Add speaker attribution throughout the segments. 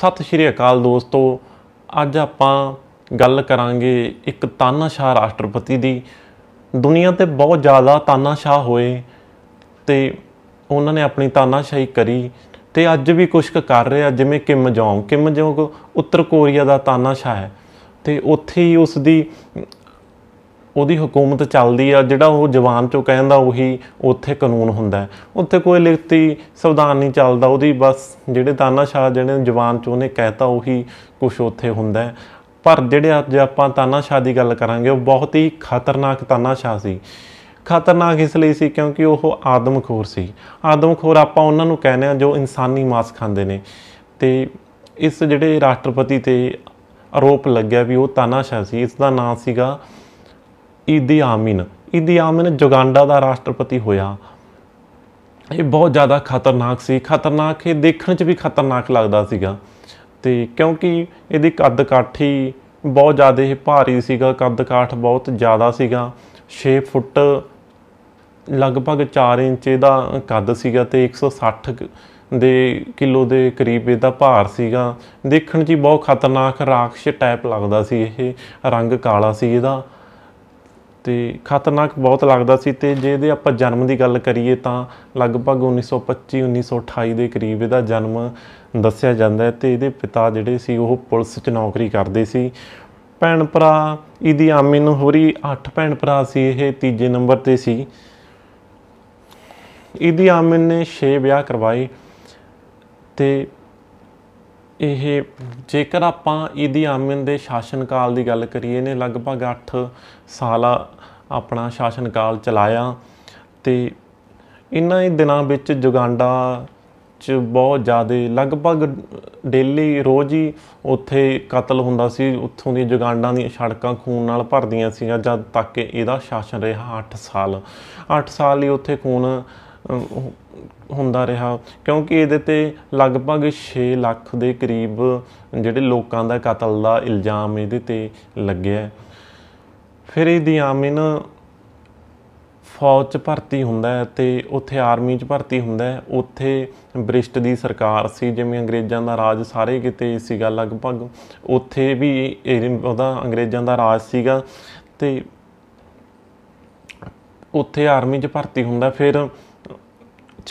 Speaker 1: ਸਤਿ ਸ਼੍ਰੀ ਅਕਾਲ ਦੋਸਤੋ ਅੱਜ ਆਪਾਂ ਗੱਲ ਕਰਾਂਗੇ ਇੱਕ ਤਾਨਾਸ਼ਾਹ ਰਾਸ਼ਟਰਪਤੀ ਦੀ ਦੁਨੀਆ ਤੇ ਬਹੁਤ ਜ਼ਿਆਦਾ ਤਾਨਾਸ਼ਾਹ ਹੋਏ ਤੇ ਉਹਨਾਂ ਨੇ ਆਪਣੀ ਤਾਨਾਸ਼ਾਹੀ ਕਰੀ ਤੇ ਅੱਜ ਵੀ ਕੁਝ ਕਰ ਰਹੇ ਆ ਜਿਵੇਂ ਕਿਮ ਜੋਂਗ ਕਿਮ ਜੋਂਗ ਉੱਤਰ ਕੋਰੀਆ ਦਾ ਤਾਨਾਸ਼ਾਹ ਹੈ ਤੇ ਉੱਥੇ ਹੀ ਉਸ ਦੀ ਉਹਦੀ ਹਕੂਮਤ ਚੱਲਦੀ ਆ ਜਿਹੜਾ ਉਹ ਜਵਾਨ ਚੋਂ ਕਹਿੰਦਾ ਉਹੀ ਉੱਥੇ ਕਾਨੂੰਨ ਹੁੰਦਾ ਉੱਥੇ ਕੋਈ ਲਿਖਤੀ ਸੰਵਿਧਾਨ ਨਹੀਂ ਚੱਲਦਾ ਉਹਦੀ ਬਸ ਜਿਹੜੇ ਤਾਨਾਸ਼ਾਹ ਜਿਹੜੇ ਜਵਾਨ ਚੋਂ ਨੇ ਕਹਿਤਾ ਉਹੀ ਕੁਝ ਉੱਥੇ ਹੁੰਦਾ ਪਰ ਜਿਹੜੇ ਅੱਜ ਆਪਾਂ ਤਾਨਾਸ਼ਾਹ ਦੀ ਗੱਲ ਕਰਾਂਗੇ ਉਹ ਬਹੁਤ ਹੀ ਖਤਰਨਾਕ ਤਾਨਾਸ਼ਾਹ ਸੀ ਖਤਰਨਾਕ ਇਸ ਲਈ ਸੀ ਕਿਉਂਕਿ ਉਹ ਆਦਮਖੋਰ ਸੀ ਆਦਮਖੋਰ ਆਪਾਂ ਉਹਨਾਂ ਨੂੰ ਕਹਿੰਦੇ ਆ ਜੋ ਇਨਸਾਨੀ ਮਾਸ ਖਾਂਦੇ ਨੇ ਤੇ ਇਸ ਜਿਹੜੇ ਰਾਸ਼ਟਰਪਤੀ ਤੇ ਆਰੋਪ ਲੱਗਿਆ ਵੀ ਉਹ ਤਾਨਾਸ਼ਾਹ ਸੀ ਇਸ ਦਾ ਨਾਮ ਸੀਗਾ ਈਦੀ ਆਮਿਨ ਈਦੀ ਆਮਿਨ ਜੁਗਾਂਡਾ ਦਾ ਰਾਸ਼ਟਰਪਤੀ ਹੋਇਆ ਇਹ ਬਹੁਤ ਜ਼ਿਆਦਾ ਖਤਰਨਾਕ ਸੀ ਖਤਰਨਾਕ ਇਹ ਦੇਖਣ 'ਚ ਵੀ ਖਤਰਨਾਕ ਲੱਗਦਾ ਸੀਗਾ ਤੇ ਕਿਉਂਕਿ ਇਹਦੀ ਕੱਦ ਕਾਠੀ ਬਹੁਤ ਜ਼ਿਆਦਾ ਹੀ ਭਾਰੀ ਸੀਗਾ ਕੱਦ ਕਾਠ ਬਹੁਤ ਜ਼ਿਆਦਾ ਸੀਗਾ 6 ਫੁੱਟ ਲਗਭਗ 4 ਇੰਚ ਇਹਦਾ ਕੱਦ ਸੀਗਾ ਤੇ 160 ਦੇ ਕਿਲੋ ਦੇ ਕਰੀਬ ਇਹਦਾ ਭਾਰ ਸੀਗਾ ਦੇਖਣ 'ਚ ਬਹੁਤ ਖਤਰਨਾਕ ਰਾਖਸ਼ ਟਾਈਪ ਲੱਗਦਾ ਸੀ ਇਹ ਰੰਗ ਕਾਲਾ ਸੀ ਇਹਦਾ ਤੇ ਖਤਰਨਾਕ ਬਹੁਤ ਲੱਗਦਾ ਸੀ ਤੇ ਜੇ ਇਹਦੇ ਆਪਾਂ ਜਨਮ ਦੀ ਗੱਲ ਕਰੀਏ ਤਾਂ ਲਗਭਗ 1925 1928 ਦੇ ਕਰੀਬ ਇਹਦਾ ਜਨਮ ਦੱਸਿਆ ਜਾਂਦਾ ਹੈ ਤੇ ਇਹਦੇ ਪਿਤਾ ਜਿਹੜੇ ਸੀ ਉਹ ਪੁਲਿਸ 'ਚ ਨੌਕਰੀ ਕਰਦੇ ਸੀ ਭੈਣ ਭਰਾ ਇਹਦੀ ਨੂੰ ਹੋਰੀ 8 ਭੈਣ ਭਰਾ ਸੀ ਇਹ ਤੀਜੇ ਨੰਬਰ ਤੇ ਸੀ ਇਹਦੀ ਆਮੀ ਨੇ 6 ਵਿਆਹ ਕਰਵਾਏ ਤੇ ਇਹ ਜੇਕਰ ਆਪਾਂ ਇਦੀ ਆਮਨ ਦੇ ਸ਼ਾਸਨ ਕਾਲ ਦੀ ਗੱਲ ਕਰੀਏ ਨੇ ਲਗਭਗ 8 ਸਾਲਾ ਆਪਣਾ ਸ਼ਾਸਨ ਕਾਲ ਚਲਾਇਆ ਤੇ ਇਨ੍ਹਾਂ ਹੀ ਦਿਨਾਂ ਵਿੱਚ ਜੁਗਾਂਡਾ ਚ ਬਹੁਤ ਜ਼ਿਆਦਾ ਲਗਭਗ ਡੇਲੀ ਰੋਜ਼ ਹੀ ਉੱਥੇ ਕਤਲ ਹੁੰਦਾ ਸੀ ਉੱਥੋਂ ਦੀਆਂ ਜੁਗਾਂਡਾਂ ਦੀਆਂ ਸੜਕਾਂ ਖੂਨ ਨਾਲ ਭਰਦੀਆਂ ਸੀ ਜਦ ਤੱਕ ਇਹਦਾ ਸ਼ਾਸਨ ਰਿਹਾ 8 ਸਾਲ 8 ਸਾਲ ਹੀ ਉੱਥੇ ਖੂਨ ਹੁੰਦਾ ਰਿਹਾ ਕਿਉਂਕਿ ਇਹਦੇ ਤੇ ਲਗਭਗ 6 ਲੱਖ ਦੇ ਕਰੀਬ ਜਿਹੜੇ ਲੋਕਾਂ ਦਾ ਕਤਲ ਦਾ ਇਲਜ਼ਾਮ ਇਹਦੇ ਤੇ ਲੱਗਿਆ ਫਿਰ ਇਹਦੀ ਆਮਿਨ ਫੌਜ 'ਚ ਭਰਤੀ ਹੁੰਦਾ ਹੈ ਤੇ ਉੱਥੇ ਆਰਮੀ 'ਚ ਭਰਤੀ ਹੁੰਦਾ ਹੈ ਉੱਥੇ ਬ੍ਰਿਸ਼ਟ ਦੀ ਸਰਕਾਰ ਸੀ ਜਿਵੇਂ ਅੰਗਰੇਜ਼ਾਂ ਦਾ ਰਾਜ ਸਾਰੇ ਕਿਤੇ ਸੀਗਾ ਲਗਭਗ ਉੱਥੇ ਵੀ ਉਹਦਾ ਅੰਗਰੇਜ਼ਾਂ ਦਾ ਰਾਜ ਸੀਗਾ ਤੇ ਉੱਥੇ ਆਰਮੀ 'ਚ ਭਰਤੀ ਹੁੰਦਾ ਫਿਰ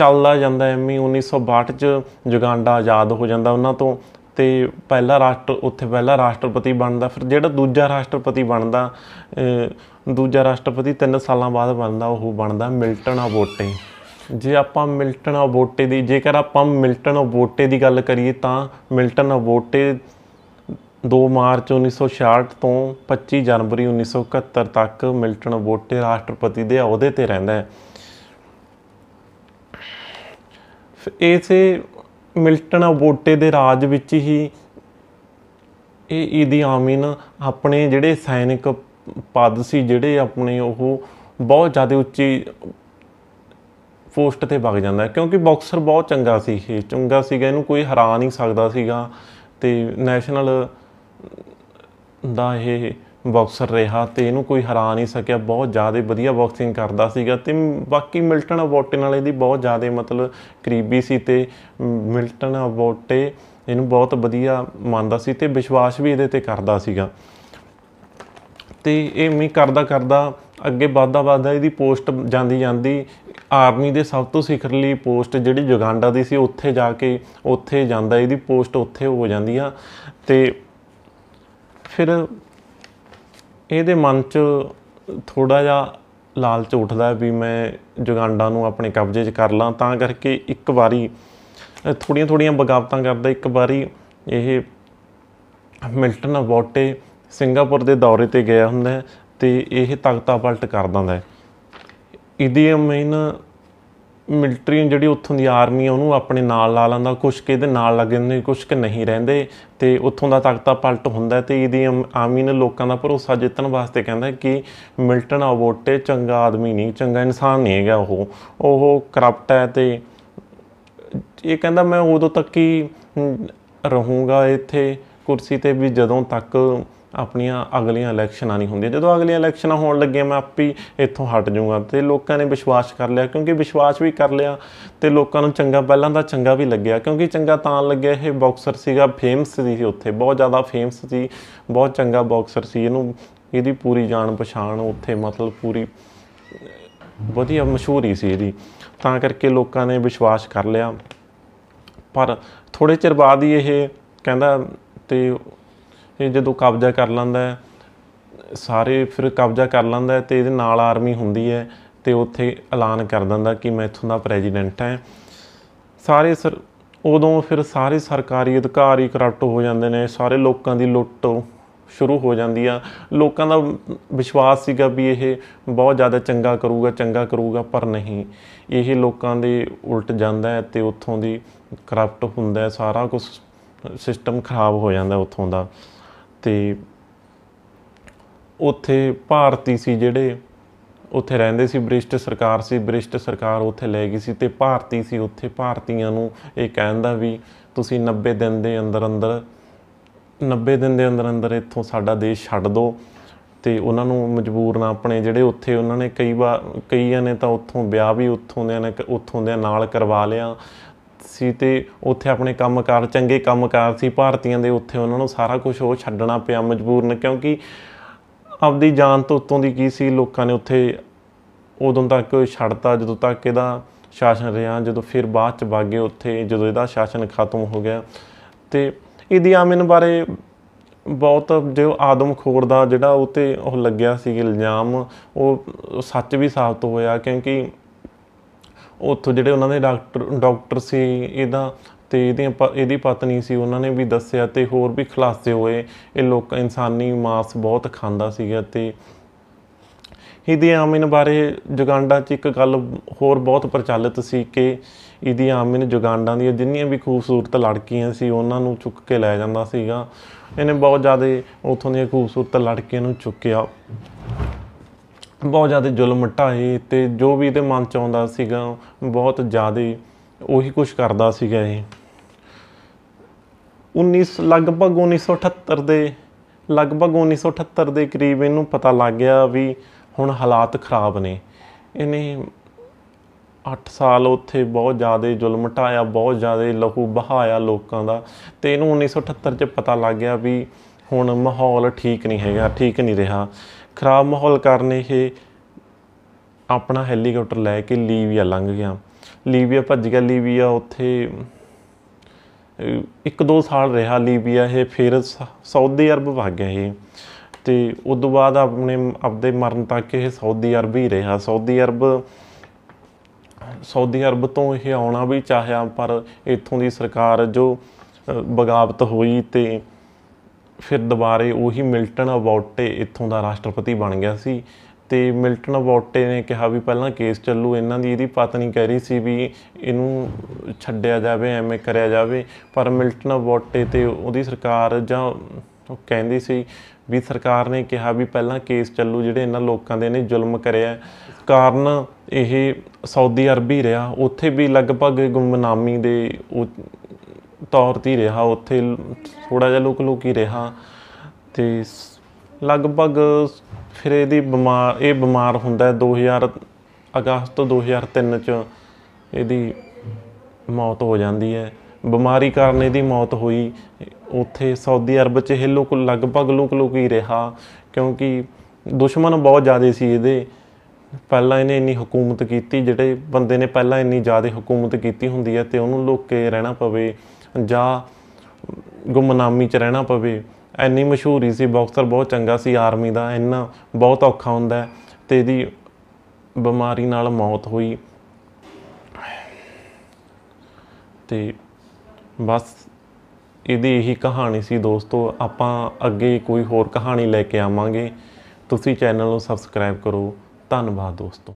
Speaker 1: ਚੱਲਦਾ ਜਾਂਦਾ ਐਮੀ 1962 ਚ ਜੁਗਾਂਡਾ ਆਜ਼ਾਦ ਹੋ ਜਾਂਦਾ ਉਹਨਾਂ ਤੋਂ ਤੇ ਪਹਿਲਾ ਰਾਸ਼ਟਰ ਉੱਥੇ ਪਹਿਲਾ ਰਾਸ਼ਟਰਪਤੀ ਬਣਦਾ ਫਿਰ ਜਿਹੜਾ ਦੂਜਾ ਰਾਸ਼ਟਰਪਤੀ ਬਣਦਾ ਦੂਜਾ ਰਾਸ਼ਟਰਪਤੀ 3 ਸਾਲਾਂ ਬਾਅਦ ਬਣਦਾ ਉਹ ਬਣਦਾ ਮਿਲਟਨ ਆਬੋਟੇ ਜੇ ਆਪਾਂ ਮਿਲਟਨ ਆਬੋਟੇ ਦੀ ਜੇਕਰ ਆਪਾਂ ਮਿਲਟਨ ਆਬੋਟੇ ਦੀ ਗੱਲ ਕਰੀਏ ਤਾਂ ਮਿਲਟਨ ਆਬੋਟੇ 2 ਮਾਰਚ 1966 ਤੋਂ 25 ਜਨਵਰੀ 1971 ਤੱਕ ਮਿਲਟਨ ਆਬੋਟੇ ਰਾਸ਼ਟਰਪਤੀ ਦੇ ਅਹੁਦੇ ਤੇ ਰਹਿੰਦਾ ਹੈ ਇਸੇ ਮਿਲਟਨ ਅਬੋਟੇ ਦੇ ਰਾਜ ਵਿੱਚ ਹੀ ਇਹ ਈਦੀ ਆਮੀਨ ਆਪਣੇ ਜਿਹੜੇ ਸੈਨਿਕ ਪਦ ਸੀ ਜਿਹੜੇ ਆਪਣੇ ਉਹ ਬਹੁਤ ਜ਼ਿਆਦਾ ਉੱਚੀ ਪੋਸਟ ਤੇ ਵਗ ਜਾਂਦਾ ਕਿਉਂਕਿ ਬਾਕਸਰ ਬਹੁਤ ਚੰਗਾ ਸੀ ਇਹ ਚੰਗਾ ਸੀਗਾ ਇਹਨੂੰ ਕੋਈ ਹਰਾ ਨਹੀਂ ਸਕਦਾ ਸੀਗਾ ਤੇ ਨੈਸ਼ਨਲ ਦਾ ਇਹ ਬਾਕਸਰ ਰਿਹਾ ਤੇ ਇਹਨੂੰ ਕੋਈ ਹਰਾ ਨਹੀਂ ਸਕਿਆ ਬਹੁਤ ਜ਼ਿਆਦਾ ਵਧੀਆ ਬਾਕਸਿੰਗ ਕਰਦਾ ਸੀਗਾ ਤੇ ਬਾਕੀ ਮਿਲਟਨ ਅਬੋਟੇ ਨਾਲ ਇਹਦੀ ਬਹੁਤ ਜ਼ਿਆਦਾ ਮਤਲਬ ਕਰੀਬੀ ਸੀ ਤੇ ਮਿਲਟਨ ਅਬੋਟੇ ਇਹਨੂੰ ਬਹੁਤ ਵਧੀਆ ਮੰਨਦਾ ਸੀ ਤੇ ਵਿਸ਼ਵਾਸ ਵੀ ਇਹਦੇ ਤੇ ਕਰਦਾ ਸੀਗਾ ਤੇ ਇਹ ਮੀ ਕਰਦਾ ਕਰਦਾ ਅੱਗੇ ਵਧਦਾ ਵਧਦਾ ਇਹਦੀ ਪੋਸਟ ਜਾਂਦੀ ਜਾਂਦੀ ਆਰਮੀ ਦੇ ਸਭ ਤੋਂ ਸਿਖਰਲੀ ਪੋਸਟ ਜਿਹੜੀ ਜੁਗਾਂਡਾ ਦੀ ਸੀ ਉੱਥੇ ਜਾ ਕੇ ਉੱਥੇ ਜਾਂਦਾ ਇਹਦੀ ਪੋਸਟ ਉੱਥੇ ਹੋ ਜਾਂਦੀ ਆ ਤੇ ਫਿਰ ਇਹਦੇ ਮਨ 'ਚ ਥੋੜਾ ਜਿਹਾ ਲਾਲਚ ਉੱਠਦਾ ਵੀ ਮੈਂ ਜੁਗਾਂਡਾ ਨੂੰ ਆਪਣੇ ਕਬਜ਼ੇ 'ਚ ਕਰ ਲਾਂ ਤਾਂ ਕਰਕੇ ਇੱਕ ਵਾਰੀ ਥੋੜੀਆਂ ਥੋੜੀਆਂ ਬਗਾਵਤਾਂ ਕਰਦਾ ਇੱਕ ਵਾਰੀ ਇਹ ਮਿਲਟਨ ਅਬੋਟੇ ਸਿੰਗਾਪੁਰ ਦੇ ਦੌਰੇ ਤੇ ਗਿਆ ਹੁੰਦਾ ਤੇ ਇਹ ਤਖਤਾ ਪਲਟ ਕਰ ਦਿੰਦਾ ਹੈ ਇਹਦੀ ਮੇਨ ਮਿਲਟਰੀ ਜਿਹੜੀ ਉੱਥੋਂ ਦੀ ਆਰਮੀ ਆ ਉਹਨੂੰ ਆਪਣੇ ਨਾਲ ਲਾ ਲੈਂਦਾ ਕੁਝ ਕਿ ਇਹਦੇ ਨਾਲ ਲੱਗੇ ਨੇ ਕੁਝ ਕਿ ਨਹੀਂ ਰਹਿੰਦੇ ਤੇ ਉੱਥੋਂ ਦਾ ਤਖਤਾ ਪਲਟ ਹੁੰਦਾ ਤੇ ਇਹਦੀ ਆਮੀ ਨੇ ਲੋਕਾਂ ਦਾ ਭਰੋਸਾ ਜਿੱਤਣ ਵਾਸਤੇ ਕਹਿੰਦਾ ਕਿ ਮਿਲਟਨ ਆਵੋਟੇ ਚੰਗਾ ਆਦਮੀ ਨਹੀਂ ਚੰਗਾ ਇਨਸਾਨ ਨਹੀਂ ਹੈਗਾ ਉਹ ਉਹ ਕਰਪਟ ਹੈ ਤੇ ਇਹ ਕਹਿੰਦਾ ਮੈਂ ਉਦੋਂ ਤੱਕ ਹੀ ਰਹੂੰਗਾ ਇੱਥੇ ਕੁਰਸੀ ਤੇ ਵੀ ਜਦੋਂ ਤੱਕ ਆਪਣੀਆਂ ਅਗਲੀਆਂ ਇਲੈਕਸ਼ਨਾਂ ਨਹੀਂ ਹੁੰਦੀਆਂ ਜਦੋਂ ਅਗਲੀਆਂ ਇਲੈਕਸ਼ਨਾਂ ਹੋਣ ਲੱਗੀਆਂ ਮੈਂ ਆਪੇ ਇੱਥੋਂ ਹਟ ਜਾਊਂਗਾ ਤੇ ਲੋਕਾਂ ਨੇ ਵਿਸ਼ਵਾਸ ਕਰ ਲਿਆ ਕਿਉਂਕਿ ਵਿਸ਼ਵਾਸ ਵੀ ਕਰ ਲਿਆ ਤੇ ਲੋਕਾਂ ਨੂੰ ਚੰਗਾ ਪਹਿਲਾਂ ਦਾ ਚੰਗਾ ਵੀ ਲੱਗਿਆ ਕਿਉਂਕਿ ਚੰਗਾ ਤਾਂ ਲੱਗਿਆ ਇਹ ਬਾਕਸਰ ਸੀਗਾ ਫੇਮਸ ਸੀ ਉੱਥੇ ਬਹੁਤ ਜ਼ਿਆਦਾ ਫੇਮਸ ਸੀ ਬਹੁਤ ਚੰਗਾ ਬਾਕਸਰ ਸੀ ਇਹਨੂੰ ਇਹਦੀ ਪੂਰੀ ਜਾਣ ਪਛਾਣ ਉੱਥੇ ਮਤਲਬ ਪੂਰੀ ਵਧੀਆ ਮਸ਼ਹੂਰੀ ਸੀ ਇਹਦੀ ਤਾਂ ਕਰਕੇ ਲੋਕਾਂ ਨੇ ਵਿਸ਼ਵਾਸ ਕਰ ਲਿਆ ਪਰ ਥੋੜੇ ਚਿਰ ਬਾਅਦ ਹੀ ਇਹ ਕਹਿੰਦਾ ਤੇ ਇਹ ਜਦੋਂ ਕਬਜ਼ਾ ਕਰ ਲੈਂਦਾ ਹੈ ਸਾਰੇ ਫਿਰ ਕਬਜ਼ਾ ਕਰ ਲੈਂਦਾ ਹੈ ਤੇ ਇਹਦੇ ਨਾਲ ਆਰਮੀ ਹੁੰਦੀ ਹੈ ਤੇ ਉੱਥੇ ਐਲਾਨ ਕਰ ਦਿੰਦਾ ਕਿ ਮੈਂ ਇਥੋਂ ਦਾ ਪ੍ਰੈਜ਼ੀਡੈਂਟ ਹਾਂ ਸਾਰੇ ਸਰ ਉਦੋਂ ਫਿਰ ਸਾਰੇ ਸਰਕਾਰੀ ਅਧਿਕਾਰੀ ਕਰਪਟ ਹੋ ਜਾਂਦੇ ਨੇ ਸਾਰੇ ਲੋਕਾਂ ਦੀ ਲੁੱਟ ਸ਼ੁਰੂ ਹੋ ਜਾਂਦੀ ਆ ਲੋਕਾਂ ਦਾ ਵਿਸ਼ਵਾਸ ਸੀਗਾ ਵੀ ਇਹ ਬਹੁਤ ਜ਼ਿਆਦਾ ਚੰਗਾ ਕਰੂਗਾ ਚੰਗਾ ਕਰੂਗਾ ਪਰ ਨਹੀਂ ਇਹ ਲੋਕਾਂ ਦੇ ਉਲਟ ਜਾਂਦਾ ਹੈ ਤੇ ਉੱਥੋਂ ਦੀ ਕਰਪਟ ਹੁੰਦਾ ਹੈ ਸਾਰਾ ਕੁਝ ਸਿਸਟਮ ਖਰਾਬ ਹੋ ਜਾਂਦਾ ਉੱਥੋਂ ਦਾ ਤੇ ਉੱਥੇ ਭਾਰਤੀ ਸੀ ਜਿਹੜੇ ਉੱਥੇ ਰਹਿੰਦੇ ਸੀ ਬ੍ਰਿਸ਼ਟ ਸਰਕਾਰ ਸੀ ਬ੍ਰਿਸ਼ਟ ਸਰਕਾਰ ਉੱਥੇ ਲੈ ਗਈ ਸੀ ਤੇ ਭਾਰਤੀ ਸੀ ਉੱਥੇ ਭਾਰਤੀਆਂ ਨੂੰ ਇਹ ਕਹਿੰਦਾ ਵੀ ਤੁਸੀਂ 90 ਦਿਨ ਦੇ ਅੰਦਰ ਅੰਦਰ 90 ਦਿਨ ਦੇ ਅੰਦਰ ਅੰਦਰ ਇੱਥੋਂ ਸਾਡਾ ਦੇਸ਼ ਛੱਡ ਦਿਓ ਤੇ ਉਹਨਾਂ ਨੂੰ ਮਜਬੂਰ ਨਾ ਆਪਣੇ ਜਿਹੜੇ ਉੱਥੇ ਉਹਨਾਂ ਨੇ ਕਈ ਵਾਰ ਕਈਆਂ ਨੇ ਤਾਂ ਉੱਥੋਂ ਵਿਆਹ ਵੀ ਉੱਥੋਂ ਦੇ ਨੇ ਉੱਥੋਂ ਦੇ ਨਾਲ ਕਰਵਾ ਲਿਆ ਸੀ ਤੇ ਉੱਥੇ ਆਪਣੇ ਕੰਮਕਾਰ ਚੰਗੇ ਕੰਮਕਾਰ ਸੀ ਭਾਰਤੀਆਂ ਦੇ ਉੱਥੇ ਉਹਨਾਂ ਨੂੰ ਸਾਰਾ ਕੁਝ ਉਹ ਛੱਡਣਾ ਪਿਆ ਮਜਬੂਰਨ ਕਿਉਂਕਿ ਆਪਦੀ ਜਾਨ ਤੋਂ ਉੱਤੋਂ ਦੀ ਕੀ ਸੀ ਲੋਕਾਂ ਨੇ ਉੱਥੇ ਉਦੋਂ ਤੱਕ ਛੱਡਤਾ ਜਦੋਂ ਤੱਕ ਇਹਦਾ ਸ਼ਾਸਨ ਰਿਹਾ ਜਦੋਂ ਫਿਰ ਬਾਅਦ ਚ ਬਾਗੇ ਉੱਥੇ ਜਦੋਂ ਇਹਦਾ ਸ਼ਾਸਨ ਖਤਮ ਹੋ ਗਿਆ ਤੇ ਇਹਦੀ ਆਮਨ ਬਾਰੇ ਬਹੁਤ ਜੋ ਖੋਰ ਦਾ ਜਿਹੜਾ ਉਹ ਤੇ ਉਹ ਲੱਗਿਆ ਸੀ ਇਲਜ਼ਾਮ ਉਹ ਸੱਚ ਵੀ ਸਾਬਤ ਹੋਇਆ ਕਿਉਂਕਿ ਉੱਥੋਂ ਜਿਹੜੇ ਉਹਨਾਂ ਦੇ ਡਾਕਟਰ ਡਾਕਟਰ ਸੀ ਇਹਦਾ ਤੇ ਇਹਦੀ ਇਹਦੀ ਪਤਨੀ ਸੀ ਉਹਨਾਂ ਨੇ ਵੀ ਦੱਸਿਆ ਤੇ ਹੋਰ ਵੀ ਖਲਾਸੇ ਹੋਏ ਇਹ ਲੋਕ ਇਨਸਾਨੀ ਮਾਸ ਬਹੁਤ ਖਾਂਦਾ ਸੀਗਾ ਤੇ ਇਹਦੀ ਆਮਿਨ ਬਾਰੇ ਜੁਗਾਂਡਾ 'ਚ ਇੱਕ ਗੱਲ ਹੋਰ ਬਹੁਤ ਪ੍ਰਚਲਿਤ ਸੀ ਕਿ ਇਹਦੀ ਆਮਿਨ ਜੁਗਾਂਡਾ ਦੀ ਜਿੰਨੀਆਂ ਵੀ ਖੂਬਸੂਰਤ ਲੜਕੀਆਂ ਸੀ ਉਹਨਾਂ ਨੂੰ ਚੁੱਕ ਕੇ ਲੈ ਜਾਂਦਾ ਸੀਗਾ ਇਹਨੇ ਬਹੁਤ ਜ਼ਿਆਦਾ ਉਥੋਂ ਦੀਆਂ ਖੂਬਸੂਰਤ ਲੜਕੀਆਂ ਨੂੰ ਚੁੱਕਿਆ ਬਹੁਤ ਜ਼ਿਆਦਾ ਜ਼ੁਲਮ ਢਾਏ ਤੇ ਜੋ ਵੀ ਇਹਦੇ ਮਨ ਚ ਆਉਂਦਾ ਸੀਗਾ ਬਹੁਤ ਜ਼ਿਆਦਾ ਉਹੀ ਕੁਝ ਕਰਦਾ ਸੀਗਾ ਇਹ 19 ਲਗਭਗ 1978 ਦੇ ਲਗਭਗ 1978 ਦੇ ਕਰੀਬ ਇਹਨੂੰ ਪਤਾ ਲੱਗ ਗਿਆ ਵੀ ਹੁਣ ਹਾਲਾਤ ਖਰਾਬ ਨੇ ਇਹਨੇ 8 ਸਾਲ ਉੱਥੇ ਬਹੁਤ ਜ਼ਿਆਦਾ ਜ਼ੁਲਮ ਢਾਇਆ ਬਹੁਤ ਜ਼ਿਆਦਾ ਲਹੂ ਬਹਾਇਆ ਲੋਕਾਂ ਦਾ ਤੇ ਇਹਨੂੰ 1978 ਚ ਪਤਾ ਲੱਗ ਗਿਆ ਵੀ ਹੁਣ ਮਾਹੌਲ ਠੀਕ ਨਹੀਂ ਹੈਗਾ ਠੀਕ ਨਹੀਂ ਰਿਹਾ ਖਰਾਬ ਮਾਹੌਲ ਕਰਨ ਇਹ ਆਪਣਾ ਹੈਲੀਕਾਪਟਰ ਲੈ ਕੇ ਲੀਵੀਆ ਲੰਘ ਗਿਆ ਲੀਬੀਆ ਭੱਜ ਗਿਆ ਲੀਬੀਆ ਉੱਥੇ ਇੱਕ ਦੋ ਸਾਲ ਰਿਹਾ ਲੀਬੀਆ ਇਹ ਫਿਰ ਸਾਊਦੀ ਅਰਬ ਵਗ ਗਿਆ ਇਹ ਤੇ ਉਸ ਤੋਂ ਬਾਅਦ ਆਪਣੇ ਆਪਦੇ ਮਰਨ ਤੱਕ ਇਹ ਸਾਊਦੀ ਅਰਬ ਹੀ ਰਿਹਾ ਸਾਊਦੀ ਅਰਬ ਸਾਊਦੀ ਅਰਬ ਤੋਂ ਇਹ ਆਉਣਾ ਵੀ ਚਾਹਿਆ ਪਰ ਇੱਥੋਂ ਦੀ ਸਰਕਾਰ ਜੋ ਬਗਾਵਤ ਹੋਈ ਤੇ ਫਿਰ ਦੁਬਾਰੇ ਉਹੀ ਮਿਲਟਨ ਅਬਾਉਟੇ ਇੱਥੋਂ ਦਾ ਰਾਸ਼ਟਰਪਤੀ ਬਣ ਗਿਆ ਸੀ ਤੇ ਮਿਲਟਨ ਅਬਾਉਟੇ ਨੇ ਕਿਹਾ ਵੀ ਪਹਿਲਾਂ ਕੇਸ ਚੱਲੂ ਇਹਨਾਂ ਦੀ ਇਹਦੀ ਪਤਨੀ ਕਹਿ ਰਹੀ ਸੀ ਵੀ ਇਹਨੂੰ ਛੱਡਿਆ ਜਾਵੇ ਐਵੇਂ ਕਰਿਆ ਜਾਵੇ ਪਰ ਮਿਲਟਨ ਅਬਾਉਟੇ ਤੇ ਉਹਦੀ ਸਰਕਾਰ ਜਾਂ ਉਹ ਕਹਿੰਦੀ ਸੀ ਵੀ ਸਰਕਾਰ ਨੇ ਕਿਹਾ ਵੀ ਪਹਿਲਾਂ ਕੇਸ ਚੱਲੂ ਜਿਹੜੇ ਇਹਨਾਂ ਲੋਕਾਂ ਦੇ ਨੇ ਜ਼ੁਲਮ ਕਰਿਆ ਕਾਰਨ ਇਹ ਸਾਊਦੀ ਅਰਬ ਹੀ ਰਿਹਾ ਉੱਥੇ ਵੀ ਲਗਭਗ ਗੁੰਮਨਾਮੀ ਦੇ ਤੌਰ ਤੇ ਰਿਹਾ ਉੱਥੇ ਥੋੜਾ ਜਿਹਾ ਲੁਕ ਹੀ ਰਿਹਾ ਤੇ ਲਗਭਗ ਫਿਰ ਇਹਦੀ ਬਿਮਾਰ ਇਹ ਬਿਮਾਰ ਹੁੰਦਾ 2000 ਅਗਸਤ 2003 ਚ ਇਹਦੀ ਮੌਤ ਹੋ ਜਾਂਦੀ ਹੈ ਬਿਮਾਰੀ ਕਾਰਨ ਇਹਦੀ ਮੌਤ ਹੋਈ ਉੱਥੇ ਸਾਊਦੀ ਅਰਬ ਚ ਇਹ ਲੋਕ ਲਗਭਗ ਲੋਕ ਲੋਕ ਹੀ ਰਿਹਾ ਕਿਉਂਕਿ ਦੁਸ਼ਮਣ ਬਹੁਤ ਜ਼ਿਆਦੇ ਸੀ ਇਹਦੇ ਪਹਿਲਾਂ ਇਹਨੇ ਇੰਨੀ ਹਕੂਮਤ ਕੀਤੀ ਜਿਹੜੇ ਬੰਦੇ ਨੇ ਪਹਿਲਾਂ ਇੰਨੀ ਜ਼ਿਆਦਾ ਹਕੂਮਤ ਕੀਤੀ ਹੁੰਦੀ ਹੈ ਤੇ ਉਹਨੂੰ ਲੋਕ ਕੇ ਰਹਿਣਾ ਪਵੇ ਜਾਂ ਗੁੰਮਨਾਮੀ 'ਚ ਰਹਿਣਾ ਪਵੇ ਐਨੀ ਮਸ਼ਹੂਰੀ ਸੀ ਬਾਕਸਰ ਬਹੁਤ ਚੰਗਾ ਸੀ ਆਰਮੀ ਦਾ ਇੰਨਾ ਬਹੁਤ ਔਖਾ ਹੁੰਦਾ ਤੇ ਇਹਦੀ ਬਿਮਾਰੀ ਨਾਲ ਮੌਤ ਹੋਈ ਤੇ ਬਸ ਇਹਦੀ ਇਹੀ ਕਹਾਣੀ ਸੀ ਦੋਸਤੋ ਆਪਾਂ ਅੱਗੇ ਕੋਈ ਹੋਰ ਕਹਾਣੀ ਲੈ ਕੇ ਆਵਾਂਗੇ ਤੁਸੀਂ ਚੈਨਲ ਨੂੰ ਸਬਸਕ੍ਰਾਈਬ ਕਰੋ ਧੰਨਵਾਦ ਦੋਸਤੋ